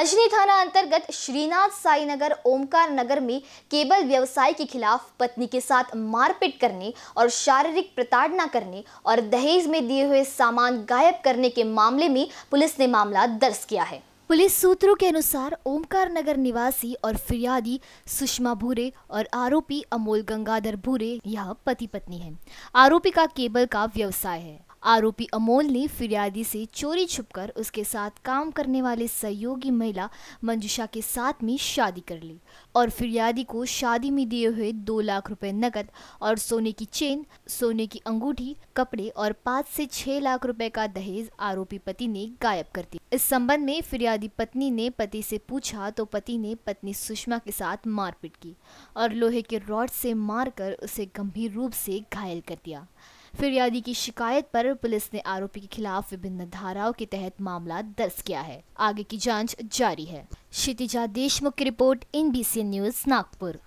अजनी थाना अंतर्गत श्रीनाथ साई नगर ओमकार नगर में केबल व्यवसाय के खिलाफ पत्नी के साथ मारपीट करने और शारीरिक प्रताड़ना करने और दहेज में दिए हुए सामान गायब करने के मामले में पुलिस ने मामला दर्ज किया है पुलिस सूत्रों के अनुसार ओमकार नगर निवासी और फिरियादी सुषमा भूरे और आरोपी अमोल गंगाधर भूरे यह पति पत्नी हैं। आरोपी का केबल का व्यवसाय है आरोपी अमोल ने फिरियादी से चोरी छुपकर उसके साथ काम करने वाले सहयोगी महिला मंजुषा के साथ में शादी कर ली और फिरियादी को शादी में दिए हुए दो लाख रुपए नकद और सोने की चेन सोने की अंगूठी कपड़े और पाँच से छह लाख रुपए का दहेज आरोपी पति ने गायब कर दिया इस संबंध में फिरियादी पत्नी ने पति से पूछा तो पति ने पत्नी सुषमा के साथ मारपीट की और लोहे के रॉड से मारकर उसे गंभीर रूप से घायल कर दिया फिरियादी की शिकायत पर पुलिस ने आरोपी के खिलाफ विभिन्न धाराओं के तहत मामला दर्ज किया है आगे की जाँच जारी है क्षितिजा देशमुख की रिपोर्ट इन न्यूज नागपुर